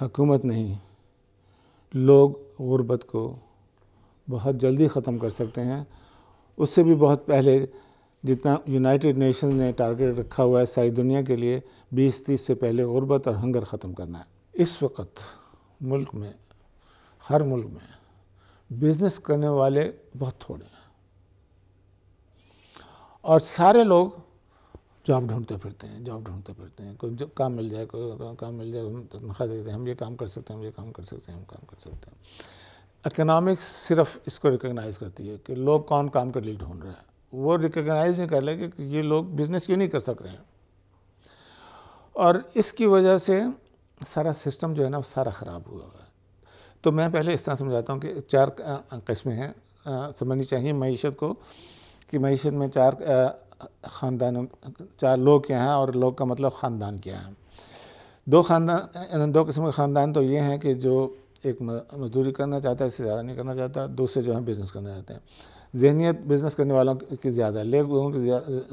हकूमत नहीं लोग ग़ुरबत को बहुत जल्दी ख़त्म कर सकते हैं उससे भी बहुत पहले जितना यूनाइटेड नेशन ने टारगेट रखा हुआ है सारी दुनिया के लिए 20-30 से पहले ग़ुरबत और हंगर ख़त्म करना है इस वक्त मुल्क में हर मुल्क में बिज़नेस करने वाले बहुत थोड़े हैं और सारे लोग जॉब ढूंढते फिरते हैं जॉब ढूंढते फिरते हैं कोई जो काम मिल जाए कोई काम मिल जाए हम तो तनख्वाह देते हैं हम ये काम कर सकते हैं हम ये काम कर सकते हैं हम काम कर सकते हैं इकनॉमिक सिर्फ इसको रिकोगनाइज़ करती है कि लोग कौन काम के लिए ढूंढ रहे हैं वो रिकोगनाइज़ नहीं कर रहे कि ये लोग बिज़नेस क्यों नहीं कर सक रहे हैं और इसकी वजह से सारा सिस्टम जो है ना सारा ख़राब हुआ हुआ है तो मैं पहले इस तरह समझाता हूँ कि चार किस्में हैं समझनी चाहिए मीशत को कि मीशत में चार ख़ानदान चार लोग के हैं और लोग का मतलब ख़ानदान क्या है दो ख़ानदान दो किस्म के ख़ानदान तो ये हैं कि जो एक मजदूरी करना चाहता है इससे ज़्यादा नहीं करना चाहता दूसरे जो है बिज़नेस करना चाहते हैं जहनीत बिज़नेस करने वालों की ज़्यादा है लोगों की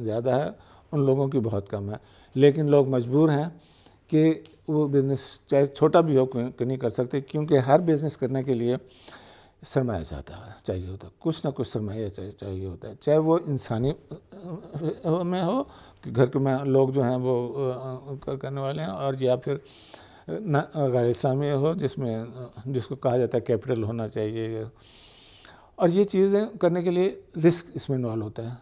ज़्यादा है उन लोगों की बहुत कम है लेकिन लोग मजबूर हैं कि वो बिज़नेस चाहे छोटा भी हो नहीं कर सकते क्योंकि हर बिज़नेस करने के लिए सरमाया चाहता है चाहिए होता है कुछ ना कुछ सरमाया चाहिए होता है चाहे वो इंसानी में हो कि घर के में लोग जो हैं वो करने वाले हैं और या फिर गैर हो जिसमें जिसको कहा जाता है कैपिटल होना चाहिए और ये चीज़ें करने के लिए रिस्क इसमें इन्वॉल्व होता है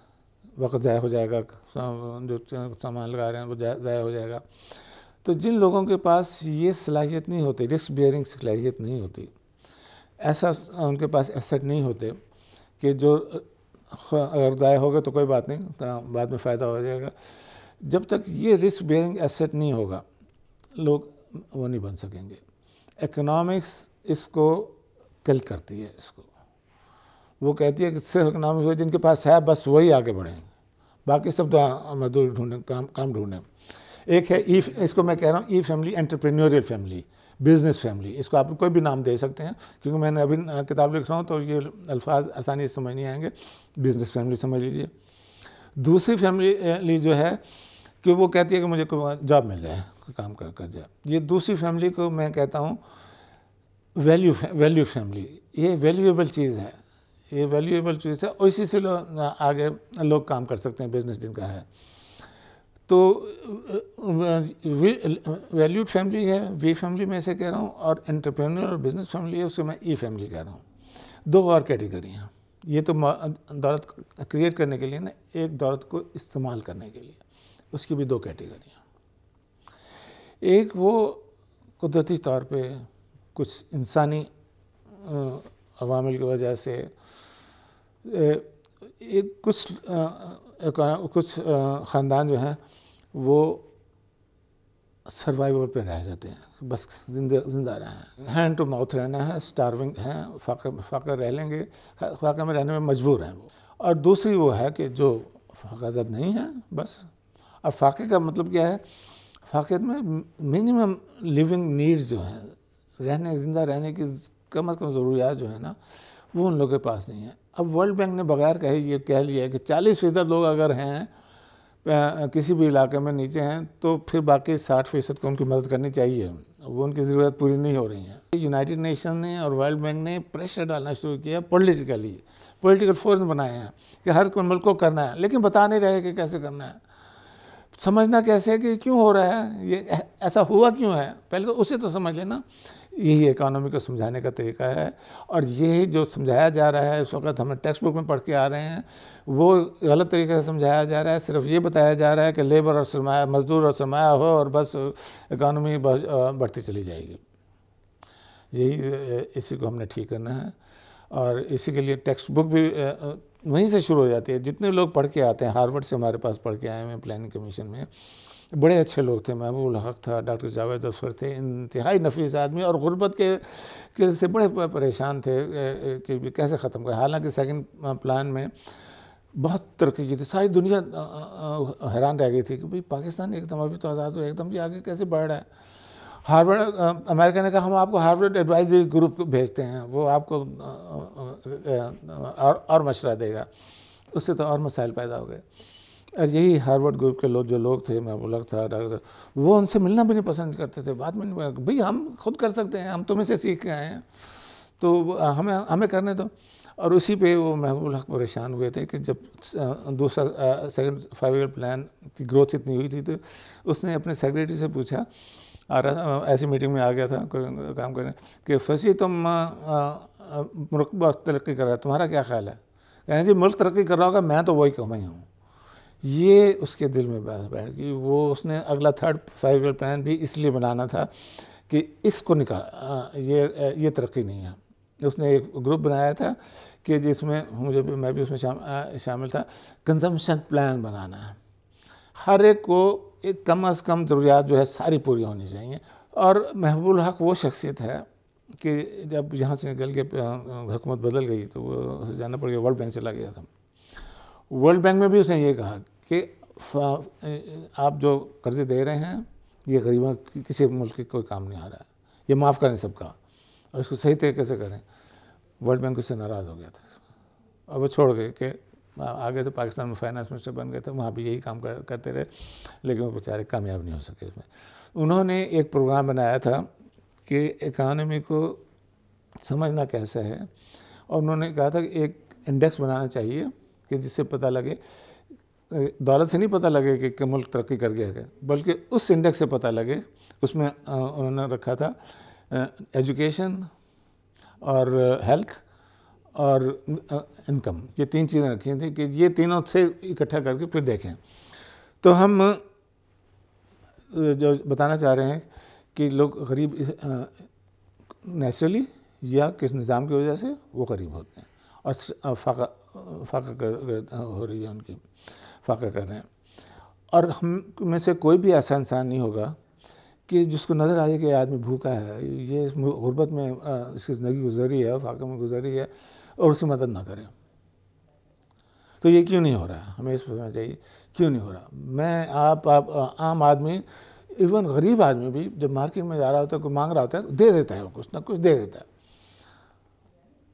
वक्त ज़ाय हो जाएगा जो सामान लगा रहे हैं वो ज़ाय हो जाएगा तो जिन लोगों के पास ये सलाहियत नहीं होती रिस्क बियरिंग सलाहियत नहीं होती ऐसा उनके पास एसेट नहीं होते कि जो अगर ज़ाय हो गए तो कोई बात नहीं तो बाद में फ़ायदा हो जाएगा जब तक ये रिस्क बेयरिंग एसेट नहीं होगा लोग वो नहीं बन सकेंगे इकोनॉमिक्स इसको कल करती है इसको वो कहती है कि सिर्फ इकोनॉमिक्स वो जिनके पास है बस वही आगे बढ़ें बाकी सब तो, हाँ, मजदूर ढूंढें काम काम ढूंढें एक है ई e इसको मैं कह रहा हूँ ई family entrepreneurial family business family इसको आप कोई भी नाम दे सकते हैं क्योंकि मैंने अभी किताब लिख रहा हूँ तो ये अल्फाज आसानी से समझ नहीं आएंगे बिज़नेस फैमिली समझ लीजिए दूसरी फैमिली जो है कि वो कहती है कि मुझे जॉब मिल जाए काम कर कर जाए ये दूसरी फैमिली को मैं कहता हूँ वैल्यू वैल्यू फैमिली ये वैल्यूएबल चीज़ है ये वैल्यूएबल चीज़ है और इसी से लोग आगे लोग काम कर सकते हैं बिजनेस जिनका है तो वैल्यूड फैमिली है वी फैमिली में ऐसे कह रहा हूँ और एंटरप्रेन्योर और बिजनेस फैमिली है उसको मैं ई फैमिली कह रहा हूँ दो और कैटेगरी हैं ये तो दौलत क्रिएट करने के लिए ना एक दौलत को इस्तेमाल करने के लिए उसकी भी दो कैटेगरियाँ एक वो कुदरती तौर पे कुछ इंसानी अवामिल की वजह से एक कुछ आ, कुछ ख़ानदान जो हैं वो सर्वाइवल पे रह जाते हैं बस जिंदा जिंदा रहना हैंड टू माउथ रहना है स्टारविंग है फाकर फ़ाकर रह लेंगे फाकर में रहने में मजबूर हैं वो और दूसरी वो है कि जो फाकाजद नहीं है बस और फाके का मतलब क्या है फाके में मिनिमम लिविंग नीड्स जो हैं रहने ज़िंदा रहने की कम अज़ कम ज़रूरियात जो है ना वो उन लोगों के पास नहीं है अब वर्ल्ड बैंक ने बगैर कहे ये कह लिया है कि चालीस फीसद लोग अगर हैं किसी भी इलाके में नीचे हैं तो फिर बाकी साठ फीसद को उनकी मदद करनी चाहिए वो उनकी ज़रूरत पूरी नहीं हो रही है यूनाइटेड नेशन ने और वर्ल्ड बैंक ने प्रेशर डालना शुरू किया पॉलिटिकली पॉलिटिकल फोर्स बनाए हैं कि हर मुल्क को करना है लेकिन बता नहीं रहे कि कैसे करना है समझना कैसे है कि क्यों हो रहा है ये ऐसा हुआ क्यों है पहले तो उसे तो समझ लेना यही इकोनॉमी को समझाने का तरीका है और यही जो समझाया जा रहा है इस वक्त हमें टेक्स्ट बुक में पढ़ के आ रहे हैं वो गलत तरीके से समझाया जा रहा है सिर्फ ये बताया जा रहा है कि लेबर और सरमाया मज़दूर और सरमाया हो और बस इकानमी बढ़ती चली जाएगी यही इसी को हमने ठीक करना है और इसी के लिए टेक्स्ट बुक भी वहीं से शुरू हो जाती है जितने लोग पढ़ के आते हैं हार्वर्ड से हमारे पास पढ़ के आए हुए हैं प्लानिंग कमीशन में बड़े अच्छे लोग थे महबूल हक था डॉक्टर जावेद अफसर थे इंतहाई नफीस आदमी और गुरबत के, के से बड़े परेशान थे कि कैसे ख़त्म करें हालांकि सेकंड प्लान में बहुत तरक्की की थी सारी दुनिया हैरान रह गई थी कि भाई पाकिस्तान एकदम अभी तो आज़ाद हो एकदम जी आगे कैसे बढ़ रहा है हार्वर्ड अमेरिका ने कहा हम आपको हार्वर्ड एडवाइजरी ग्रुप भेजते हैं वो आपको और और मशरा देगा उससे तो और मसाइल पैदा हो गए और यही हार्वर्ड ग्रुप के लोग जो लोग थे मैं मुलक था डॉक्टर वो उनसे मिलना भी नहीं पसंद करते थे बाद में भाई हम खुद कर सकते हैं हम तुम्हें से सीख के आए हैं तो हमें हमें करने दो और उसी पे वो महबूब हक परेशान हुए थे कि जब दूसरा सेकंड फाइव ईयर प्लान की ग्रोथ इतनी हुई थी तो उसने अपने सेक्रेटरी से पूछा आ रहा ऐसी मीटिंग में आ गया था काम करने कि फसी तुम मुल्क तरक्की कर रहा है तुम्हारा क्या ख्याल है कहें जी मुल्क तरक्की कर रहा होगा मैं तो वही कमाई हूँ ये उसके दिल में बहस बैठ गई वो उसने अगला थर्ड फाइव ईयर प्लान भी इसलिए बनाना था कि इसको निकाल ये ये तरक्की नहीं है उसने एक ग्रुप बनाया था कि जिसमें मुझे भी मैं भी उसमें शाम, आ, शामिल था कंजम्पशन प्लान बनाना है हर एक को एक कम अज़ कम ज़रूरियात जो है सारी पूरी होनी चाहिए और महबूल हक वो शख्सियत है कि जब यहाँ से निकल के हुकूमत बदल गई तो वो जाना पड़ गया वर्ल्ड बैंक चला गया था वर्ल्ड बैंक में भी उसने ये कहा कि आप जो कर्जे दे रहे हैं ये गरीबों किसी मुल्क के कोई काम नहीं आ रहा है ये माफ़ करें सबका और इसको सही तरीके से करें वर्ल्ड बैंक उससे नाराज़ हो गया था और वो छोड़ गए कि आ गए थे तो पाकिस्तान में फाइनेंस मिनिस्टर बन गए थे तो वहाँ भी यही काम कर, करते रहे लेकिन वो बेचारे कामयाब नहीं हो सके इसमें उन्होंने एक प्रोग्राम बनाया था कि इकानमी को समझना कैसा है और उन्होंने कहा था कि एक इंडेक्स बनाना चाहिए कि जिससे पता लगे दौलत से नहीं पता लगे कि, कि मुल्क तरक्की कर गया है बल्कि उस इंडेक्स से पता लगे उसमें उन्होंने रखा था एजुकेशन और हेल्थ और इनकम ये तीन चीज़ें रखी थी कि ये तीनों से इकट्ठा करके फिर देखें तो हम जो बताना चाह रहे हैं कि लोग गरीब नेचुरली या किस निज़ाम की वजह से वो गरीब होते हैं और फाका फाका कर हो रही है उनकी फाका कर रहे हैं और हम में से कोई भी ऐसा इंसान नहीं होगा कि जिसको नज़र आ जाए कि आदमी भूखा है ये गुर्बत में इसकी ज़िंदगी गुजरी है फाके में गुजरी है और उसकी मदद ना करें तो ये क्यों नहीं हो रहा है हमें इस पर सोचना चाहिए क्यों नहीं हो रहा मैं आप, आप आम आदमी इवन गरीब आदमी भी जब मार्केट में जा रहा होता है कोई मांग रहा होता है तो दे देता है वो कुछ ना कुछ दे देता है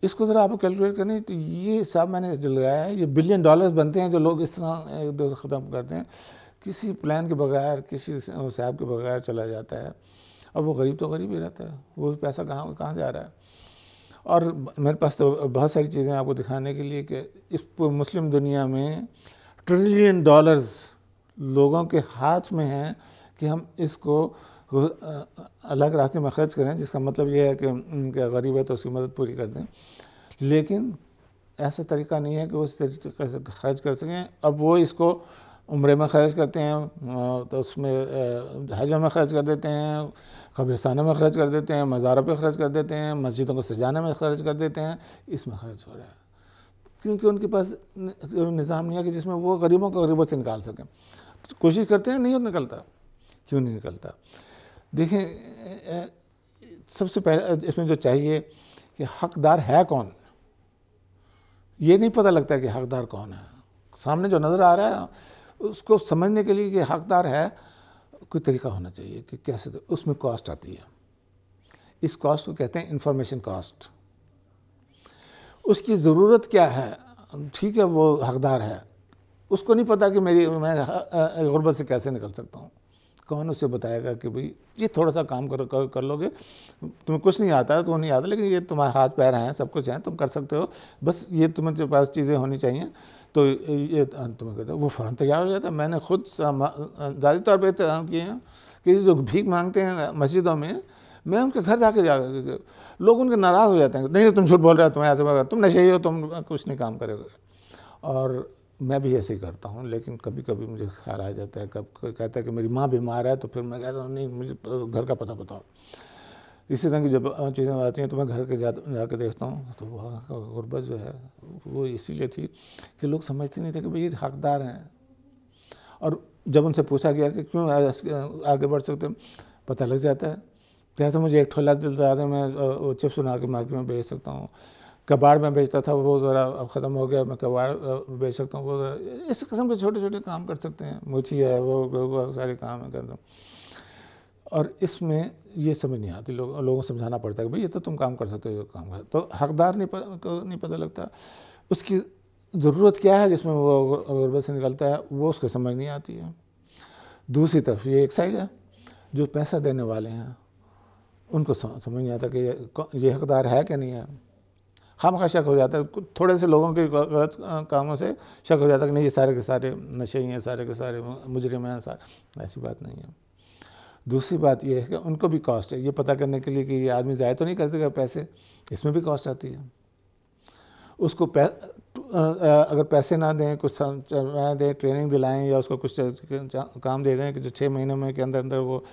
इसको ज़रा आप कैलकुलेट करें तो ये सब मैंने जो लगाया है ये बिलियन डॉलर्स बनते हैं जो लोग इस तरह एक दूसरे ख़त्म करते हैं किसी प्लान के बगैर किसी साहब के बगैर चला जाता है अब वो गरीब तो गरीब ही रहता है वो पैसा कहाँ कहाँ जा रहा है और मेरे पास तो बहुत सारी चीज़ें आपको दिखाने के लिए कि इस मुस्लिम दुनिया में ट्रिलियन डॉलर्स लोगों के हाथ में हैं कि हम इसको अल्लाह के रास्ते में खर्च करें जिसका मतलब यह है कि उनका गरीब है तो उसकी मदद पूरी कर दें लेकिन ऐसा तरीका नहीं है कि वो इस तरीके से खर्च कर सकें अब वो इसको उम्र में खर्च करते हैं तो उसमें हज में खर्च कर देते हैं कब्रिस्तानों में खर्च कर देते हैं मज़ारों पर खर्च कर देते हैं मस्जिदों को सजाने में खर्च कर देते हैं इसमें खर्च हो रहा है क्योंकि उनके पास निज़ाम नहीं है कि जिसमें वो गरीबों को गरीबों से निकाल सकें तो कोशिश करते हैं नहीं निकलता क्यों नहीं निकलता देखें सबसे पहले इसमें जो चाहिए कि हकदार है कौन ये नहीं पता लगता कि हकदार कौन है सामने जो नज़र आ रहा है उसको समझने के लिए कि हकदार है कोई तरीका होना चाहिए कि कैसे तो उसमें कॉस्ट आती है इस कॉस्ट को कहते हैं इंफॉर्मेशन कॉस्ट उसकी ज़रूरत क्या है ठीक है वो हकदार है उसको नहीं पता कि मेरी मैं ग़ुरबत से कैसे निकल सकता हूँ कौन उसे बताएगा कि भाई ये थोड़ा सा काम कर कर, कर लोगे तुम्हें कुछ नहीं आता तो नहीं आता लेकिन ये तुम्हारे हाथ पैर हैं सब कुछ हैं तुम कर सकते हो बस ये तुम्हें जो पास चीज़ें होनी चाहिए तो ये अंत में कहते वो फ़ौरन तैयार हो जाता है मैंने खुद जारी तौर पर इंतजाम किए हैं कि जो भीख मांगते हैं मस्जिदों में मैं उनके घर जाके जा लोग उनके नाराज़ हो जाते हैं नहीं तुम झूठ बोल रहे हो तुम्हें ऐसे बोल तुम नशे हो तुम कुछ नहीं काम करोगे और मैं भी ऐसे ही करता हूँ लेकिन कभी कभी मुझे ख्याल आ जाता है कब कहता है कि मेरी माँ बीमार है तो फिर मैं कहता हूँ नहीं मुझे घर का पता बताओ इसी तरह की जब चीज़ें आती हैं तो मैं घर के जा जाके देखता हूँ तो वहाँ का गुरबत जो है वो इसीलिए थी कि लोग समझते नहीं थे कि भाई ये हकदार हैं और जब उनसे पूछा गया कि क्यों आगे बढ़ सकते पता लग जाता है जैसे तो मुझे एक ठोला दिलता तो था मैं चिप्स बना के मार्केट में बेच सकता हूँ कबाड़ में बेचता था वो ज़रा अब ख़त्म हो गया मैं कबाड़ बेच सकता हूँ वो इस किस्म के छोटे छोटे काम कर सकते हैं मुझी है वो, वो, सारे काम है करता हूँ और इसमें ये समझ नहीं आती लोग लोगों को समझाना पड़ता है कि भाई ये तो तुम काम कर सकते हो काम कर तो हकदार नहीं पता नहीं पता लगता उसकी ज़रूरत क्या है जिसमें वो गुरबत से निकलता है वो उसको समझ नहीं आती है दूसरी तरफ ये एक साइड है जो पैसा देने वाले हैं उनको समझ नहीं आता कि ये हकदार है कि नहीं है खाम खा शक हो जाता है थोड़े से लोगों के गलत कामों से शक हो जाता है कि नहीं ये सारे के सारे नशे ही हैं सारे के सारे मुजरिम हैं सारे ऐसी बात नहीं है दूसरी बात यह है कि उनको भी कॉस्ट है ये पता करने के लिए कि ये आदमी ज़ाया तो नहीं कर देगा पैसे इसमें भी कॉस्ट आती है उसको पै, अगर पैसे ना दें कुछ दें ट्रेनिंग दिलाएं या उसको कुछ काम दे दें कि जो छः महीनों में के अंदर अंदर वो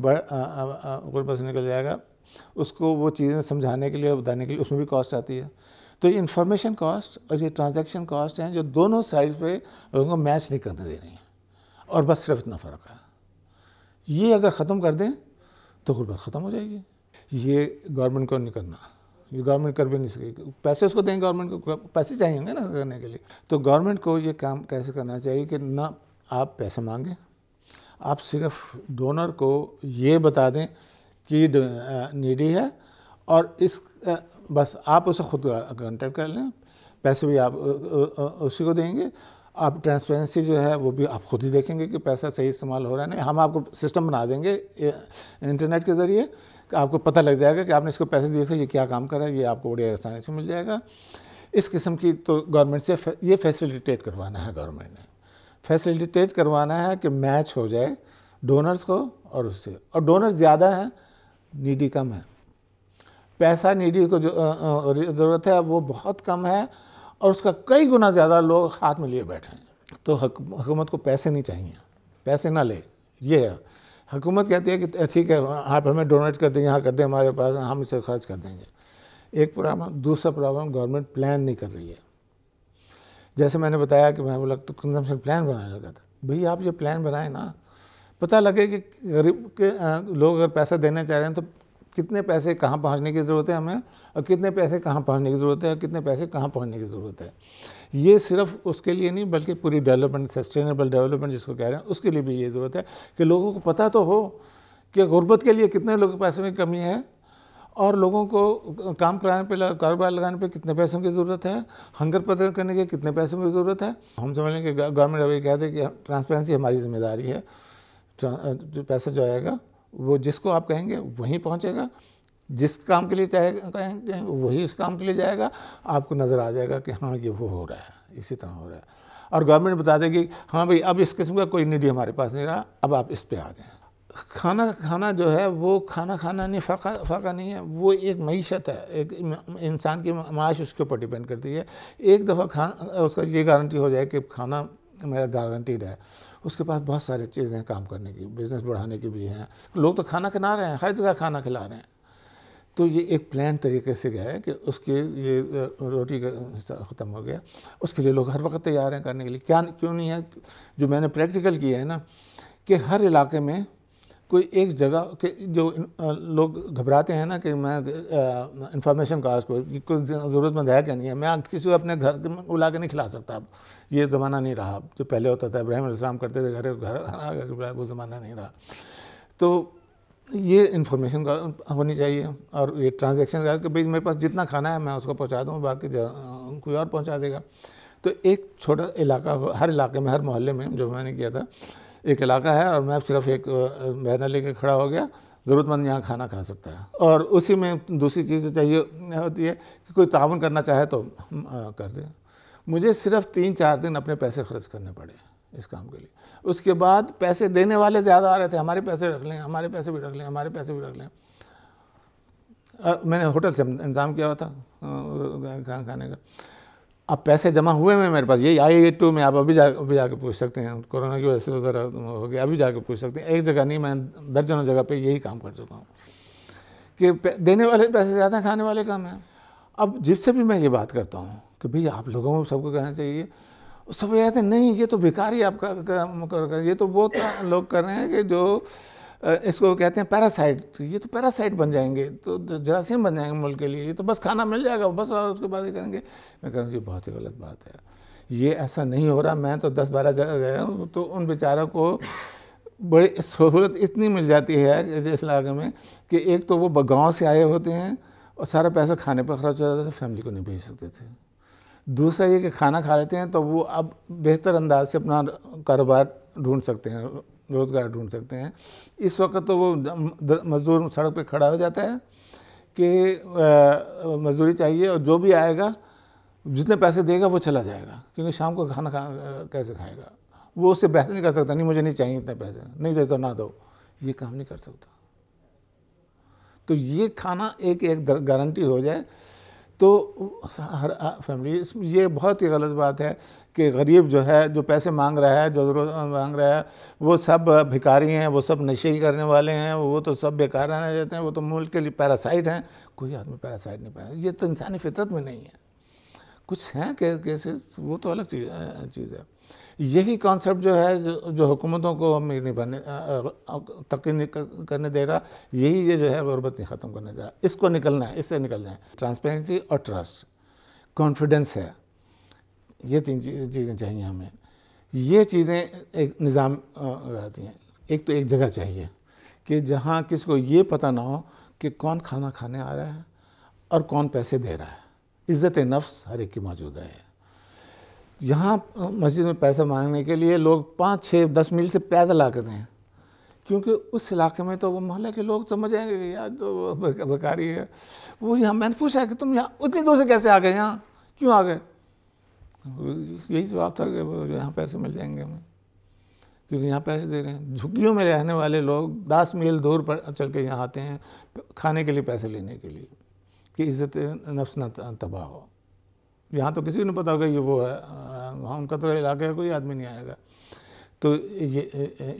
गुर्बत से निकल जाएगा उसको वो चीज़ें समझाने के लिए बताने के लिए उसमें भी कॉस्ट आती है तो ये इन्फॉर्मेशन कॉस्ट और ये ट्रांजेक्शन कॉस्ट हैं जो दोनों साइड पर लोगों को मैच नहीं करने दे रही हैं और बस सिर्फ इतना फ़र्क है ये अगर ख़त्म कर दें तो गुर्बत ख़त्म हो जाएगी ये गवर्नमेंट को नहीं करना ये गवर्नमेंट कर भी नहीं सकेगी पैसे उसको देंगे गवर्नमेंट को पैसे चाहिए होंगे ना करने के लिए तो गवर्नमेंट को ये काम कैसे करना चाहिए कि ना आप पैसे मांगें आप सिर्फ डोनर को ये बता दें कि नीडी है और इस बस आप उसे खुद कॉन्टेक्ट कर लें पैसे भी आप उसी को देंगे आप ट्रांसपेरेंसी जो है वो भी आप खुद ही देखेंगे कि पैसा सही इस्तेमाल हो रहा है नहीं हम आपको सिस्टम बना देंगे इंटरनेट के ज़रिए आपको पता लग जाएगा कि आपने इसको पैसे दिए थे ये क्या काम करा है ये आपको बड़ी आसानी से मिल जाएगा इस किस्म की तो गवर्नमेंट से ये फैसिलिटेट करवाना है गवर्नमेंट ने फैसिलिटेट करवाना है कि मैच हो जाए डोनर्स को और उससे और डोनर्स ज़्यादा हैं नीडी कम है पैसा नीडी को जो ज़रूरत है वो बहुत कम है और उसका कई गुना ज़्यादा लोग हाथ में लिए बैठे हैं तो हुकूमत को पैसे नहीं चाहिए पैसे ना ले ये है हुकूमत कहती है कि ठीक है आप हमें डोनेट कर दें यहाँ कर दें हमारे पास हम इसे खर्च कर देंगे एक प्रॉब्लम दूसरा प्रॉब्लम गवर्नमेंट प्लान नहीं कर रही है जैसे मैंने बताया कि मैं बोला तो कंजम्पन प्लान बनाया लगा था भैया आप ये प्लान बनाएं ना पता लगे कि गरीब के लोग अगर पैसा देना चाह रहे हैं तो कितने पैसे कहाँ पहुँचने की ज़रूरत है हमें और कितने पैसे कहाँ पहुँचने की ज़रूरत है और कितने पैसे कहाँ पहुँचने की ज़रूरत है ये सिर्फ उसके लिए नहीं बल्कि पूरी डेवलपमेंट सस्टेनेबल डेवलपमेंट जिसको कह रहे हैं उसके लिए भी ये ज़रूरत है कि लोगों को पता तो हो कि गुर्बत के लिए कितने लोगों के पैसों की कमी है और लोगों को काम कराने पे कारोबार लगाने पे कितने पैसों की ज़रूरत है हंगर पत्र करने के कितने पैसों की ज़रूरत है हम समझ लें कि गवर्नमेंट अभी कहते हैं कि ट्रांसपेरेंसी हमारी जिम्मेदारी है जो पैसा जो आएगा वो जिसको आप कहेंगे वहीं पहुँचेगा जिस काम के लिए चाहे कहेंगे वही उस काम के लिए जाएगा आपको नज़र आ जाएगा कि हाँ ये वो हो रहा है इसी तरह हो रहा है और गवर्नमेंट बता देगी हाँ भाई अब इस किस्म का कोई निधि हमारे पास नहीं रहा अब आप इस पर आ जाएँ खाना खाना जो है वो खाना खाना नहीं फ़र्का फ़र्का नहीं है वो एक मीशत है एक इंसान की माश उसके ऊपर डिपेंड करती है एक दफ़ा खा उसका ये गारंटी हो जाए कि खाना तो मेरा गारंटीड है उसके पास बहुत सारी चीज़ें हैं काम करने की बिज़नेस बढ़ाने की भी हैं लोग तो खाना खिला रहे हैं हर जगह खाना खिला रहे हैं तो ये एक प्लान तरीके से गया है कि उसके ये रोटी का हिस्सा ख़त्म हो गया उसके लिए लोग हर वक्त तैयार हैं करने के लिए क्या क्यों नहीं है जो मैंने प्रैक्टिकल किया है ना कि हर इलाके में कोई एक जगह के जो लोग घबराते हैं ना कि मैं इंफॉर्मेशन का को कुछ ज़रूरतमंद है क्या नहीं है मैं किसी को अपने घर के बुला के नहीं खिला सकता अब ये ज़माना नहीं रहा जो पहले होता था इब्राहिम इस्लाम करते थे घर घर वो ज़माना नहीं रहा तो ये इन्फॉर्मेशन होनी चाहिए और ये ट्रांजेक्शन का कि भाई मेरे पास जितना खाना है मैं उसको पहुँचा दूँ बाकी कोई और पहुँचा देगा तो एक छोटा इलाका हर इलाके में हर मोहल्ले में जो मैंने किया था एक इलाका है और मैं सिर्फ एक बहना लेके खड़ा हो गया ज़रूरतमंद यहाँ खाना खा सकता है और उसी में दूसरी चीज़ चाहिए होती है कि कोई ताउन करना चाहे तो कर दें मुझे सिर्फ तीन चार दिन अपने पैसे खर्च करने पड़े इस काम के लिए उसके बाद पैसे देने वाले ज़्यादा आ रहे थे हमारे पैसे रख लें हमारे पैसे भी रख लें हमारे पैसे भी रख लें मैंने होटल से इंतज़ाम किया हुआ था खाना खाने का अब पैसे जमा हुए हैं मेरे पास यही आई टू तो में आप अभी जा अभी जाके पूछ सकते हैं कोरोना की वजह से उधर हो गया अभी जाके पूछ सकते हैं एक जगह नहीं मैं दर्जनों जगह पे यही काम कर चुका हूँ कि देने वाले पैसे ज़्यादा खाने वाले कम हैं अब जिससे भी मैं ये बात करता हूँ कि भाई आप लोगों को सबको कहना चाहिए सब कहते नहीं ये तो बेकार ही आपका कर, कर, कर, कर ये तो बहुत लोग कर रहे हैं कि जो इसको कहते हैं पैरासाइट तो ये तो पैरासाइट बन जाएंगे तो जरासीम बन जाएंगे मुल्क के लिए ये तो बस खाना मिल जाएगा बस और उसके बाद ये करेंगे मैं कहूँ ये बहुत ही गलत बात है ये ऐसा नहीं हो रहा मैं तो दस बारह जगह गया हूँ तो उन बेचारों को बड़ी सहूलत इतनी मिल जाती है इस इलाके में कि एक तो वो गाँव से आए होते हैं और सारा पैसा खाने पर खर्च हो जाता था फैमिली को नहीं भेज सकते थे दूसरा ये कि खाना खा लेते हैं तो वो अब बेहतर अंदाज से अपना कारोबार ढूंढ सकते हैं रोज़गार ढूंढ सकते हैं इस वक्त तो वो मज़दूर सड़क पे खड़ा हो जाता है कि मजदूरी चाहिए और जो भी आएगा जितने पैसे देगा वो चला जाएगा क्योंकि शाम को खाना खा कैसे खाएगा वो उससे बहस नहीं कर सकता नहीं मुझे नहीं चाहिए इतने पैसे नहीं देता ना दो ये काम नहीं कर सकता तो ये खाना एक एक गारंटी हो जाए तो हर फैमिली ये बहुत ही गलत बात है कि गरीब जो है जो पैसे मांग रहा है जो मांग रहा है वो सब भिकारी हैं वो सब नशे ही करने वाले हैं वो तो सब बेकार रहना चाहते हैं वो तो मुल्क के लिए पैरासाइट हैं कोई आदमी पैरासाइट नहीं पाया ये तो इंसानी फितरत में नहीं है कुछ हैं केसेस वो तो अलग चीज़ चीज़ है यही कॉन्सेप्ट जो है जो, जो हुकूमतों को हम निभाने तक करने दे रहा यही ये जो है गुरबत नहीं ख़त्म करने दे रहा इसको निकलना है इससे निकलना है ट्रांसपेरेंसी और ट्रस्ट कॉन्फिडेंस है ये तीन चीज़ें चाहिए हमें ये चीज़ें एक निज़ाम रहती हैं एक तो एक जगह चाहिए कि जहाँ किसको ये पता ना हो कि कौन खाना खाने आ रहा है और कौन पैसे दे रहा है इज़्ज़त नफ्स हर एक की मौजूद है यहाँ मस्जिद में पैसा मांगने के लिए लोग पाँच छः दस मील से पैदल करते हैं क्योंकि उस इलाके में तो वो मोहल्ले के लोग समझ जाएंगे कि यार तो बेकारी है वो यहाँ मैंने पूछा कि तुम यहाँ उतनी दूर से कैसे आ गए यहाँ क्यों आ गए यही जवाब था कि यहाँ पैसे मिल जाएंगे हमें क्योंकि यहाँ पैसे दे रहे हैं झुग्गियों में रहने वाले लोग दस मील दूर पर चल के यहाँ आते हैं खाने के लिए पैसे लेने के लिए कि इज़्ज़त नफ्स ना तबाह हो यहाँ तो किसी को नहीं पता होगा ये वो है वहाँ उनका तो इलाका है कोई आदमी नहीं आएगा तो ये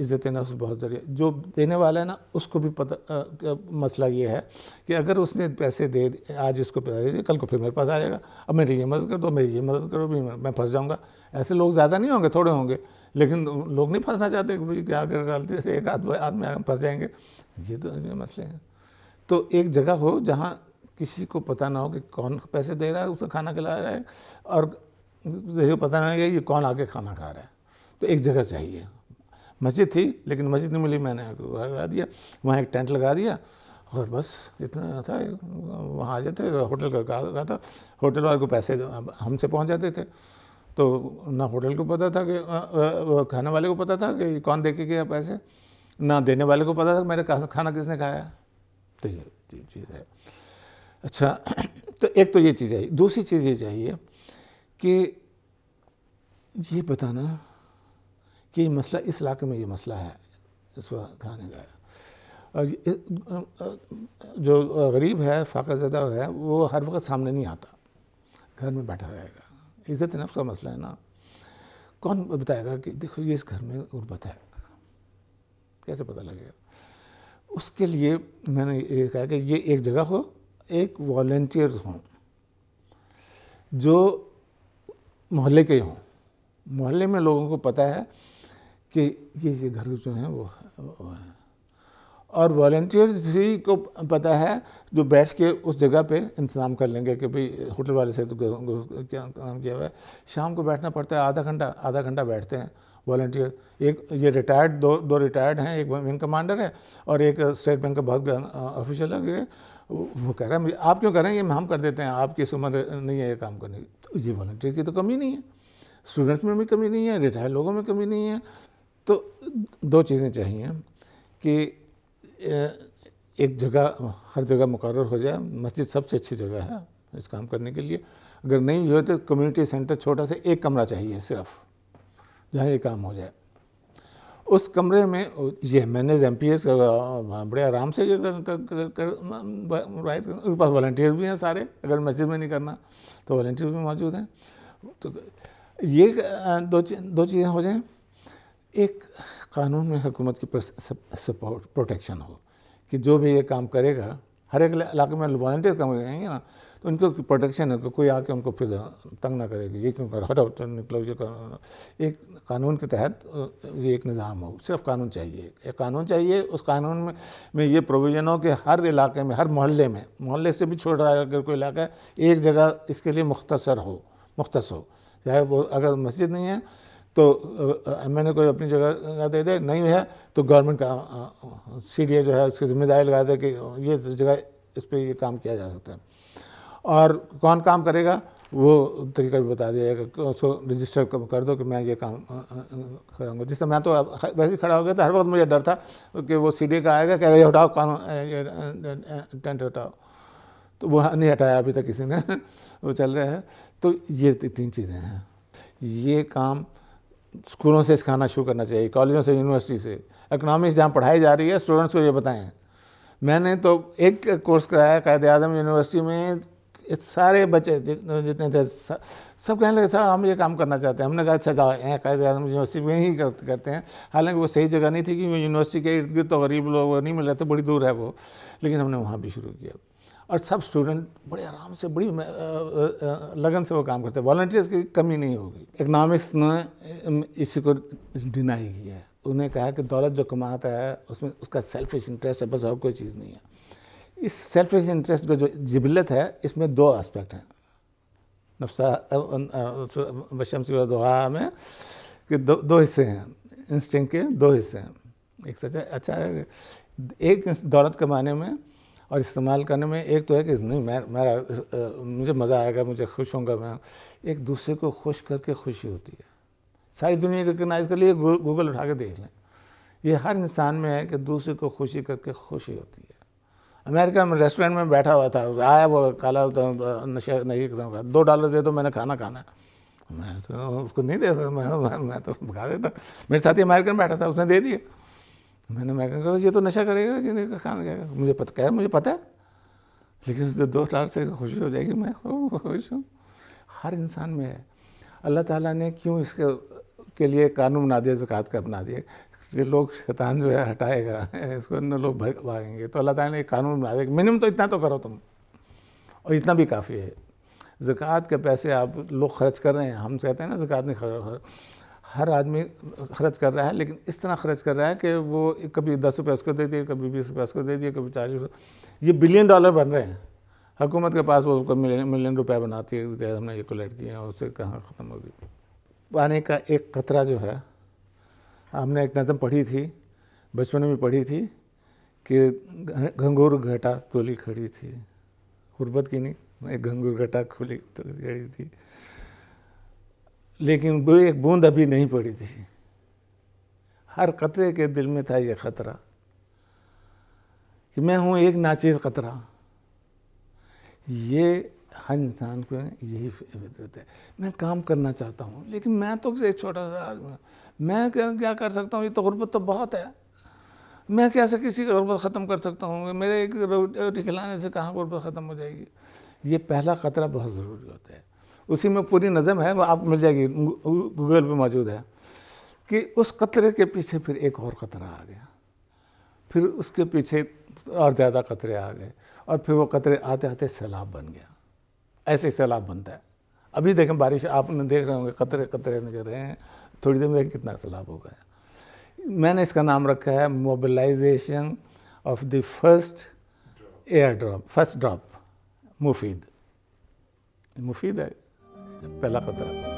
इज़्ज़त नफ्स बहुत ज़रूरी जो देने वाला है ना उसको भी पता आ, मसला ये है कि अगर उसने पैसे दे आज इसको पैसा दे कल को फिर मेरे पास आ जाएगा अब मेरी ये मदद कर दो मेरी ये मदद करो भी मैं फंस जाऊँगा ऐसे लोग ज़्यादा नहीं होंगे थोड़े होंगे लेकिन लोग नहीं फंसना चाहते कि भाई क्या अगर गलती से एक आदमी आदमी फंस जाएंगे ये तो मसले हैं तो एक जगह हो जहाँ किसी को पता ना हो कि कौन पैसे दे रहा है उसे खाना खिला रहा है और जैसे पता नहीं है कि कौन आके खाना खा रहा है तो एक जगह चाहिए मस्जिद थी लेकिन मस्जिद नहीं मिली मैंने लगा दिया वहाँ एक टेंट लगा दिया और बस इतना था वहाँ आ जाते होटल का कहा था होटल वाले को पैसे हमसे पहुँच जाते थे तो ना होटल को पता था कि खाने वाले को पता था कि कौन दे के गया पैसे ना देने वाले को पता था मेरे खाना किसने खाया तो ये चीज़ है अच्छा तो एक तो ये चीज़ आई दूसरी चीज़ ये चाहिए कि ये बताना कि ये मसला इस इलाके में ये मसला है इस खाने का जो गरीब है फाका ज़्यादा है वो हर वक्त सामने नहीं आता घर में बैठा रहेगा इज़्ज़त नफ्स का मसला है ना कौन बताएगा कि देखो ये इस घर में गुर्बत है कैसे पता लगेगा उसके लिए मैंने ये कहा कि ये एक जगह हो एक वॉल्टियर्स हों जो मोहल्ले के हों मोहल्ले में लोगों को पता है कि ये ये घर जो हैं वो, वो हैं और वॉल्टियर्स ही को पता है जो बैठ के उस जगह पे इंतज़ाम कर लेंगे कि भाई होटल वाले से तो क्या काम किया हुआ है शाम को बैठना पड़ता है आधा घंटा आधा घंटा बैठते हैं वॉल्टियर एक ये रिटायर्ड दो दो रिटायर्ड हैं एक विंग कमांडर है और एक स्टेट बैंक का बहुत ऑफिशियल है वो कह रहा है आप क्यों हैं ये हम कर देते हैं आपकी इस उम्र नहीं है ये काम करने की तो ये वॉल्टियर की तो कमी नहीं है स्टूडेंट्स में भी कमी नहीं है रिटायर लोगों में कमी नहीं है तो दो चीज़ें चाहिए कि एक जगह हर जगह मुकर हो जाए मस्जिद सबसे अच्छी जगह है इस काम करने के लिए अगर नहीं हो तो कम्युनिटी सेंटर छोटा सा से एक कमरा चाहिए सिर्फ जहाँ ये काम हो जाए उस कमरे में ये मैंने एम पी एस बड़े आराम से राइट पास वॉल्टियर्स भी हैं सारे अगर मस्जिद में नहीं करना तो वॉल्टियर्स भी मौजूद हैं तो ये दो दो चीज़ें हो जाएं एक कानून में हुकूमत की सपोर्ट प्रोटेक्शन हो कि जो भी ये काम करेगा हर एक इलाके में वॉल्टियर कम रहेंगे ना तो उनको प्रोटेक्शन है कोई आके उनको फिर तंग ना करेगी ये क्यों कर हटो तो निकलो ये करो एक कानून के तहत ये एक निज़ाम हो सिर्फ कानून चाहिए एक कानून चाहिए उस कानून में में ये प्रोविज़न हो कि हर इलाके में हर मोहल्ले में मोहल्ले से भी छोड़ रहा है अगर कोई इलाका है एक जगह इसके लिए मुख्तसर हो मुख्तस हो चाहे वो अगर मस्जिद नहीं है तो एम एन ए कोई अपनी जगह दे दे नहीं है तो गवर्नमेंट का सी डी ए जो है उसकी जिम्मेदारी लगा दे कि ये जगह इस पर ये काम किया जा सकता है और कौन काम करेगा वो तरीका भी बता दिया जाएगा उसको रजिस्टर कर दो कि मैं ये काम खड़ा जिससे मैं तो वैसे ही खड़ा हो गया था हर वक्त मुझे डर था कि वो डी का आएगा क्या ये हटाओ कानून टेंट हटाओ तो वो नहीं हटाया अभी तक किसी ने वो चल रहा है तो ये तीन चीज़ें हैं ये काम स्कूलों से सिखाना शुरू करना चाहिए कॉलेजों से यूनिवर्सिटी से इकनॉमिक्स जहाँ पढ़ाई जा रही है स्टूडेंट्स को ये बताएं मैंने तो एक कोर्स कराया कायद आजम यूनिवर्सिटी में ये सारे बच्चे जितने जितने थे सब कहने लगे सर हम ये काम करना चाहते हैं हमने कहा अच्छा जाओ यहाँ कायदे आजम यूनिवर्सिटी में ही करते हैं हालांकि वो सही जगह नहीं थी कि यूनिवर्सिटी के इर्द गिर्द तो गरीब लोग नहीं मिल रहे थे बड़ी दूर है वो लेकिन हमने वहाँ भी शुरू किया और सब स्टूडेंट बड़े आराम से बड़ी लगन से वो काम करते हैं वॉल्टियर्स की कमी नहीं होगी इकनॉमिक्स ने इसी को डिनाई किया है उन्हें कहा कि दौलत जो कमाता है उसमें उसका सेल्फिश इंटरेस्ट है बस और कोई चीज़ नहीं है इस सेल्फ इंटरेस्ट का जो जबिलत है इसमें दो एस्पेक्ट हैं नफ्सा बशम दुआ में कि दो दो हिस्से हैं इंस्टिंग के दो हिस्से हैं एक सच अच्छा है एक दौलत कमाने में और इस्तेमाल करने में एक तो है कि नहीं मैं मेरा मुझे मज़ा आएगा मुझे खुश होगा मैं एक दूसरे को खुश करके खुशी होती है सारी दुनिया रिकगनाइज कर लिए गूगल उठा के देख लें ये हर इंसान में है कि दूसरे को खुशी करके खुशी होती है अमेरिका में रेस्टोरेंट में बैठा हुआ था आया वो काला तो, नशा नहीं करूँगा दो डॉलर दे तो मैंने खाना खाना मैं तो उसको नहीं दे सकता मैं मैं तो खा देता मेरे साथी अमेरिकन बैठा था उसने दे दिया मैंने मैं कहा ये तो नशा करेगा जी नहीं खाना जाएगा मुझे पता कह मुझे पता है लेकिन उस दो डॉलर से खुशी हो जाएगी मैं खुश हूँ हर इंसान में है अल्लाह ताला ने क्यों इसके के लिए कानून बना दिया जक़ात का बना दिया ये लोग शैतान जो है हटाएगा इसको इन लोग भागेंगे तो अल्लाह ताला ने एक कानून बना दिया मिनिमम तो इतना तो करो तुम और इतना भी काफ़ी है ज़क़़त के पैसे आप लोग खर्च कर रहे हैं हम कहते हैं ना ज़क़़त नहीं खर्च हर आदमी खर्च कर रहा है लेकिन इस तरह खर्च कर रहा है कि वो कभी दस रुपये उसको दे दिए कभी बीस रुपये उसको दे दिए कभी चालीस ये बिलियन डॉलर बन रहे हैं हुकूमत के पास वो मिलियन मिलियन रुपया बनाती है हमने ये कलेक्ट किए हैं उससे कहाँ ख़त्म होगी पानी का एक कतरा जो है हमने एक नज़म पढ़ी थी बचपन में पढ़ी थी कि घंगूर घटा तोली खड़ी थी गुरबत की नहीं एक घंघूर घटा खोली तो खड़ी थी लेकिन वो एक बूंद अभी नहीं पड़ी थी हर कतरे के दिल में था ये ख़तरा कि मैं हूँ एक नाचीज़ कतरा ये हर इंसान को यही फितरत है मैं काम करना चाहता हूँ लेकिन मैं तो एक छोटा सा आदमी मैं क्या, क्या कर सकता हूँ ये तो गुर्बत तो बहुत है मैं कैसे किसी की गुरबत ख़त्म कर सकता हूँ मेरे एक रोटी खिलाने से कहाँ गुरबत ख़त्म हो जाएगी ये पहला ख़तरा बहुत ज़रूरी होता है उसी में पूरी नज़म है वो आप मिल जाएगी गूगल पे मौजूद है कि उस खतरे के पीछे फिर एक और ख़तरा आ गया फिर उसके पीछे और ज़्यादा खतरे आ गए और फिर वो खतरे आते आते सैलाब बन गया ऐसे सैलाब बनता है अभी देखें बारिश आपने देख रहे होंगे कतरे कतरे रहे हैं थोड़ी देर में कितना सैलाब हो गया मैंने इसका नाम रखा है mobilisation of the first air drop first drop मुफीद मुफीद है पहला खतरा